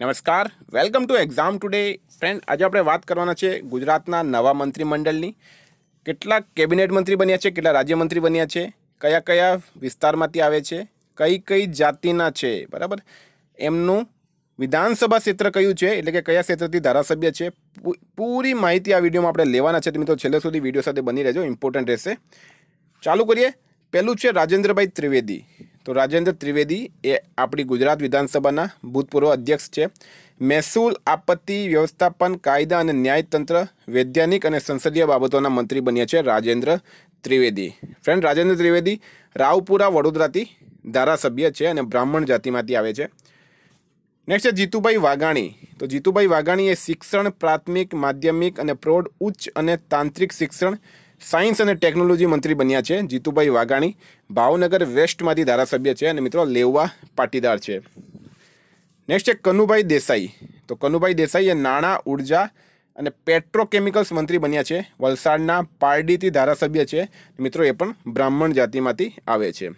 નમસ્કાર welcome to exam today friend આજે આપણે વાત કરવાના છે ગુજરાતના નવા મંત્રીમંડળની કેટલા કેબિનેટ મંત્રી બન્યા છે કેટલા રાજ્યમંત્રી બન્યા છે કયા કયા વિસ્તારમાંથી આવે છે કઈ કઈ જાતિના છે બરાબર એમનું વિધાનસભા ક્ષેત્ર કયું છે એટલે કે કયા ક્ષેત્રથી ધારાસભ્ય છે પૂરી માહિતી આ વિડીયોમાં આપણે લેવાના છે તમે તો છેલ્લે સુધી વિડીયો સાથે બની રહેજો ઇમ્પોર્ટન્ટ રહેશે ચાલુ કરીએ પહેલું છે રાજેન્દ્રભાઈ ત્રિવેદી તો રાજેન્દ્ર ત્રિવેદી એ આપણી ગુજરાત વિધાનસભાના ભૂતપૂર્વ અધ્યક્ષ છે મહેસૂલ આપત્તિ વ્યવસ્થાપન કાયદા અને ન્યાયતંત્ર વૈજ્ઞાનિક અને સંસદીય બાબતોના મંત્રી બન્યા છે રાજેન્દ્ર ત્રિવેદી ફ્રેન્ડ રાજેન્દ્ર ત્રિવેદી રાવપુરા વડોદરાથી ધારાસભ્ય છે અને બ્રાહ્મણ જાતિમાંથી આવે છે નેક્સ્ટ છે જીતુભાઈ વાઘાણી તો જીતુભાઈ વાઘાણી એ શિક્ષણ પ્રાથમિક માધ્યમિક અને પ્રૌઢ ઉચ્ચ અને તાંત્રિક શિક્ષણ સાયન્સ અને ટેકનોલોજી મંત્રી બન્યા છે જીતુભાઈ વાઘાણી ભાવનગર વેસ્ટમાંથી ધારાસભ્ય છે અને મિત્રો લેવા પાટીદાર છે નેક્સ્ટ છે કનુભાઈ દેસાઈ તો કનુભાઈ દેસાઈ એ નાણાં ઉર્જા અને પેટ્રોકેમિકલ્સ મંત્રી બન્યા છે વલસાડના પારડીથી ધારાસભ્ય છે મિત્રો એ પણ બ્રાહ્મણ જાતિમાંથી આવે છે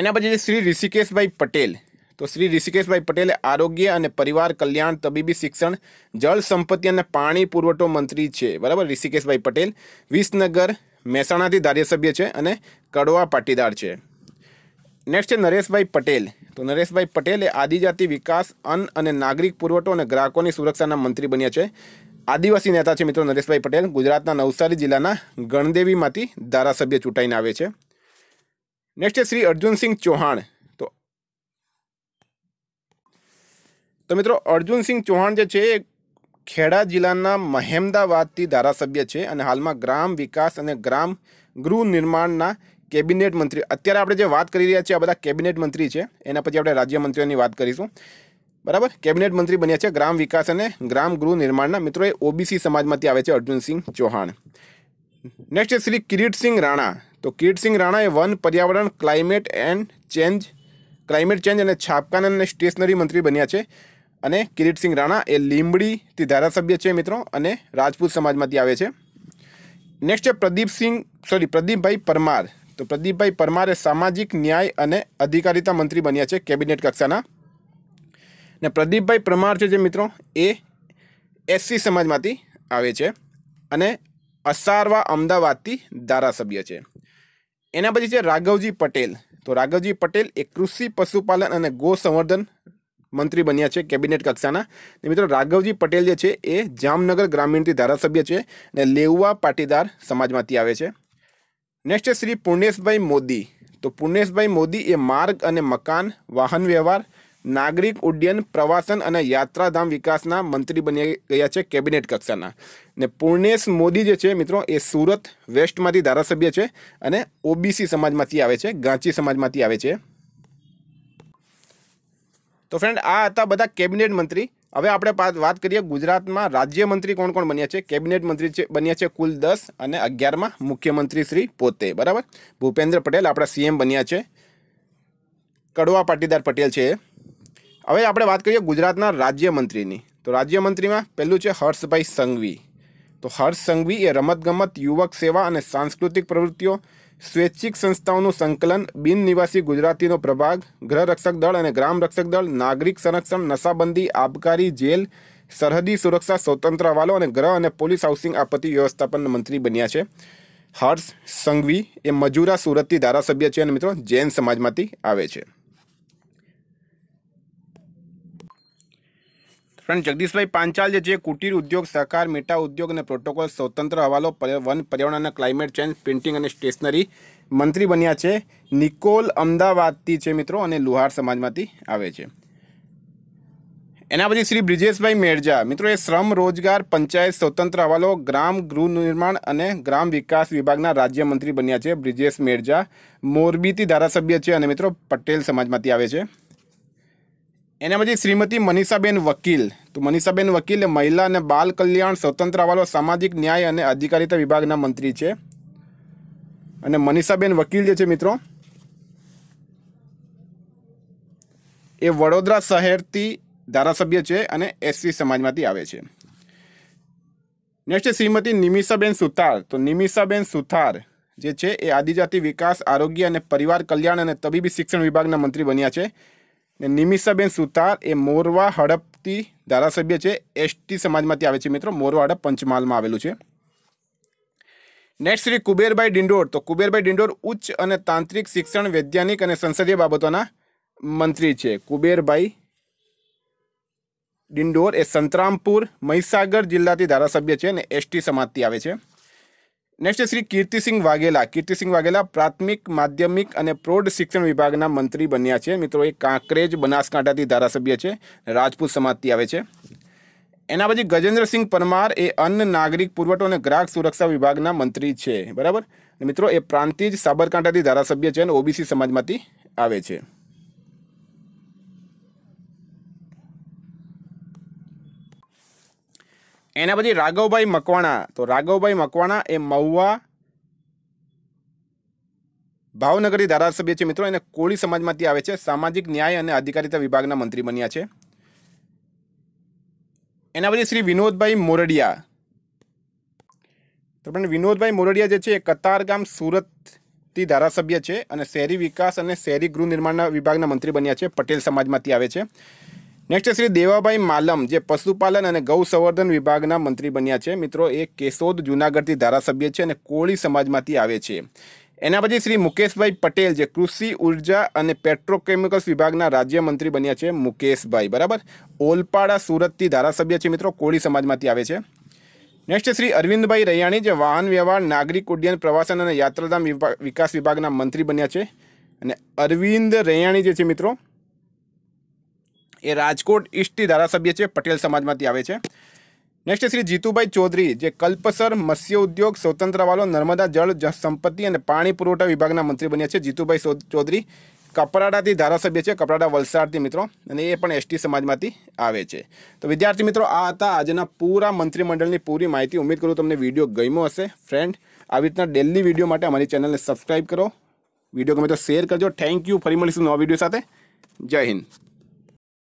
એના પછી શ્રી ઋષિકેશભાઈ પટેલ તો શ્રી ઋષિકેશભાઈ પટેલ આરોગ્ય અને પરિવાર કલ્યાણ તબીબી શિક્ષણ જળ સંપત્તિ અને પાણી પુરવઠો મંત્રી છે બરાબર ઋષિકેશભાઈ પટેલ વિસનગર મહેસાણાથી ધારાસભ્ય છે અને કડવા પાટીદાર છે નેક્સ્ટ છે નરેશભાઈ પટેલ તો નરેશભાઈ પટેલ એ આદિજાતિ વિકાસ અન્ન અને નાગરિક પુરવઠો અને ગ્રાહકોની સુરક્ષાના મંત્રી બન્યા છે આદિવાસી નેતા છે મિત્રો નરેશભાઈ પટેલ ગુજરાતના નવસારી જિલ્લાના ગણદેવીમાંથી ધારાસભ્ય ચૂંટાઈને આવે છે નેક્સ્ટ છે શ્રી અર્જુનસિંહ ચૌહાણ તો મિત્રો અર્જુનસિંહ ચૌહાણ જે છે એ ખેડા જિલ્લાના મહેમદાવાદથી ધારાસભ્ય છે અને હાલમાં ગ્રામ વિકાસ અને ગ્રામ ગૃહ નિર્માણના કેબિનેટ મંત્રી અત્યારે આપણે જે વાત કરી રહ્યા છીએ આ બધા કેબિનેટ મંત્રી છે એના પછી આપણે રાજ્યમંત્રીઓની વાત કરીશું બરાબર કેબિનેટ મંત્રી બન્યા છે ગ્રામ વિકાસ અને ગ્રામ ગૃહ નિર્માણના મિત્રો એ ઓબીસી સમાજમાંથી આવે છે અર્જુનસિંહ ચૌહાણ નેક્સ્ટ છે શ્રી કિરીટસિંહ રાણા તો કિરીટસિંહ રાણા એ વન પર્યાવરણ climate and change climate change અને છાપકાન અને સ્ટેશનરી મંત્રી બન્યા છે અને કિરીટસિંહ રાણા એ લીંબડીથી ધારાસભ્ય છે મિત્રો અને રાજપૂત સમાજમાંથી આવે છે નેક્સ્ટ છે પ્રદીપસિંહ સોરી પ્રદીપભાઈ પરમાર તો પ્રદીપભાઈ પરમારે સામાજિક ન્યાય અને અધિકારિતા મંત્રી બન્યા છે કેબિનેટ કક્ષાના ને પ્રદીપભાઈ પરમાર છે જે મિત્રો એ એસસી સમાજમાંથી આવે છે અને અસારવા અમદાવાદથી ધારાસભ્ય છે એના પછી છે રાઘવજી પટેલ તો રાઘવજી પટેલ એ કૃષિ પશુપાલન અને ગો સંવર્ધન મંત્રી બન્યા છે કેબિનેટ કક્ષાના મિત્રો રાઘવજી પટેલ જે છે એ જામનગર ગ્રામીણથી ધારાસભ્ય છે ને લેઉવા પાટીદાર સમાજમાંથી આવે છે નેક્સ્ટ શ્રી પૂર્ણેશભાઈ મોદી તો પૂર્ણેશભાઈ મોદી એ માર્ગ અને મકાન વાહન વ્યવહાર નાગરિક ઉડ્ડયન પ્રવાસન અને યાત્રાધામ વિકાસના મંત્રી બની ગયા છે કેબિનેટ કક્ષાના ને પૂર્ણેશ મોદી જે છે મિત્રો એ સુરત વેસ્ટમાંથી ધારાસભ્ય છે અને ઓબીસી સમાજમાંથી આવે છે ગાંચી સમાજમાંથી આવે છે તો ફ્રેન્ડ આ હતા બધા કેબિનેટ મંત્રી હવે આપણે વાત કરીએ ગુજરાતમાં રાજ્યમંત્રી કોણ કોણ બન્યા છે કેબિનેટ મંત્રી છે બન્યા છે કુલ દસ અને અગિયારમાં મુખ્યમંત્રી શ્રી પોતે બરાબર ભૂપેન્દ્ર પટેલ આપણા સીએમ બન્યા છે કડવા પાટીદાર પટેલ છે હવે આપણે વાત કરીએ ગુજરાતના રાજ્યમંત્રીની તો રાજ્યમંત્રીમાં પહેલું છે હર્ષભાઈ સંઘવી તો હર્ષ સંઘવી એ રમતગમત યુવક સેવા અને સાંસ્કૃતિક પ્રવૃત્તિઓ સ્વૈચ્છિક સંસ્થાઓનું સંકલન બિન નિવાસી ગુજરાતીનો પ્રભાગ ગ્રહ રક્ષક દળ અને ગ્રામ રક્ષક દળ નાગરિક સંરક્ષણ નશાબંધી આબકારી જેલ સરહદી સુરક્ષા સ્વતંત્ર હવાલો અને ગ્રહ અને પોલીસ હાઉસિંગ આપત્તિ વ્યવસ્થાપન મંત્રી બન્યા છે હર્ષ સંઘવી એ મજૂરા સુરતથી ધારાસભ્ય છે અને મિત્રો જૈન સમાજમાંથી આવે છે પણ જગદીશભાઈ પાંચાલ જે કુટીર ઉદ્યોગ સહકાર મેટા ઉદ્યોગ અને પ્રોટોકોલ સ્વતંત્ર હવાલો વન પર્યાવરણ અને ક્લાઇમેટ ચેન્જ પેઇન્ટિંગ અને સ્ટેશનરી મંત્રી બન્યા છે નિકોલ અમદાવાદથી છે મિત્રો અને લુહાર સમાજમાંથી આવે છે એના પછી શ્રી બ્રિજેશભાઈ મેરજા મિત્રો એ શ્રમ રોજગાર પંચાયત સ્વતંત્ર હવાલો ગ્રામ ગૃહ નિર્માણ અને ગ્રામ વિકાસ વિભાગના રાજ્યમંત્રી બન્યા છે બ્રિજેશ મેરજા મોરબીથી ધારાસભ્ય છે અને મિત્રો પટેલ સમાજમાંથી આવે છે એનામાંથી શ્રીમતી મનીષાબેન વકીલ તો મનીષાબેન વકીલ મહિલા અને બાલ કલ્યાણ સ્વતંત્ર અવાલો સામાજિક ન્યાય અને અધિકારીતા વિભાગના મંત્રી છે અને મનીષાબેન વકીલ જે છે મિત્રો એ વડોદરા શહેરથી ધારાસભ્ય છે અને એસસી સમાજમાંથી આવે છે નેક્સ્ટ શ્રીમતી નિમિષાબેન સુથાર તો નિમિષાબેન સુથાર જે છે એ આદિજાતિ વિકાસ આરોગ્ય અને પરિવાર કલ્યાણ અને તબીબી શિક્ષણ વિભાગના મંત્રી બન્યા છે ને નિમિષાબેન સુતાર એ મોરવા હડપતી ધારાસભ્ય છે એસટી સમાજમાંથી આવે છે મિત્રો મોરવા હડપ પંચમહાલમાં આવેલું છે નેક્સ્ટ શ્રી કુબેરભાઈ ડિંડોર તો કુબેરભાઈ ડિંડોર ઉચ્ચ અને તાંત્રિક શિક્ષણ વૈજ્ઞાનિક અને સંસદીય બાબતોના મંત્રી છે કુબેરભાઈ ડિંડોર એ સંતરામપુર મહીસાગર જિલ્લાથી ધારાસભ્ય છે અને એસટી સમાજથી આવે છે નેક્સ્ટ શ્રી કીર્તિસિંહ વાઘેલા કીર્તિસિંહ વાઘેલા પ્રાથમિક માધ્યમિક અને પ્રૌઢ શિક્ષણ વિભાગના મંત્રી બન્યા છે મિત્રો એ કાંકરેજ બનાસકાંઠાથી ધારાસભ્ય છે રાજપૂત સમાજથી આવે છે એના પછી ગજેન્દ્રસિંહ પરમાર એ અન્ન નાગરિક પુરવઠો અને ગ્રાહક સુરક્ષા વિભાગના મંત્રી છે બરાબર મિત્રો એ પ્રાંતિજ સાબરકાંઠાથી ધારાસભ્ય છે અને ઓબીસી સમાજમાંથી આવે છે એના પછી રાઘવભાઈ મકવાણા તો રાઘવભાઈ મકવાણા એ મહુવા ભાવનગરી ધારાસભ્ય છે મિત્રો એને કોળી સમાજમાંથી આવે છે સામાજિક ન્યાય અને અધિકારીતા વિભાગના મંત્રી બન્યા છે એના પછી શ્રી વિનોદભાઈ મોરડિયા તો પણ વિનોદભાઈ મોરડિયા જે છે એ કતારગામ સુરતથી ધારાસભ્ય છે અને શહેરી વિકાસ અને શહેરી ગૃહ નિર્માણના વિભાગના મંત્રી બન્યા છે પટેલ સમાજમાંથી આવે છે નેક્સ્ટ શ્રી દેવાભાઈ માલમ જે પશુપાલન અને ગૌ સંવર્ધન વિભાગના મંત્રી બન્યા છે મિત્રો એ કેશોદ જુનાગઢથી ધારાસભ્ય છે અને કોળી સમાજમાંથી આવે છે એના પછી શ્રી મુકેશભાઈ પટેલ જે કૃષિ ઉર્જા અને પેટ્રોકેમિકલ્સ વિભાગના રાજ્યમંત્રી બન્યા છે મુકેશભાઈ બરાબર ઓલપાડા સુરતથી ધારાસભ્ય છે મિત્રો કોળી સમાજમાંથી આવે છે નેક્સ્ટ શ્રી અરવિંદભાઈ રૈયાણી જે વાહન વ્યવહાર નાગરિક ઉડ્ડયન પ્રવાસન અને યાત્રાધામ વિકાસ વિભાગના મંત્રી બન્યા છે અને અરવિંદ રૈયાણી જે છે મિત્રો એ રાજકોટ ઇશ્ટીધારા સભ્ય છે પટેલ સમાજમાંથી આવે છે નેક્સ્ટ શ્રી જીતુભાઈ चौधरी જે કલ્પસર મસ્ય ઉદ્યોગ સ્વતંત્રવાળો नर्मदा જળ જ સંપત્તિ અને પાણી પુરવઠા વિભાગના મંત્રી બન્યા છે જીતુભાઈ चौधरी કપરાડાથી ધારાસભ્ય છે કપરાડા વલસાડથી મિત્રો અને એ પણ એસટી સમાજમાંથી આવે છે તો વિદ્યાર્થી મિત્રો આ હતા આજનો પૂરા મંત્રીમંડળની પૂરી માહિતી ઉમીદ કરું તમને વિડિયો ગમ્યો હશે ફ્રેન્ડ આ વીતના દિલ્હી વિડિયો માટે અમારી ચેનલને સબ્સ્ક્રાઇબ કરો વિડિયો ગમે તો શેર કરજો થેન્ક યુ ફરી મળીશું નવા વિડિયો સાથે જય હિન્દ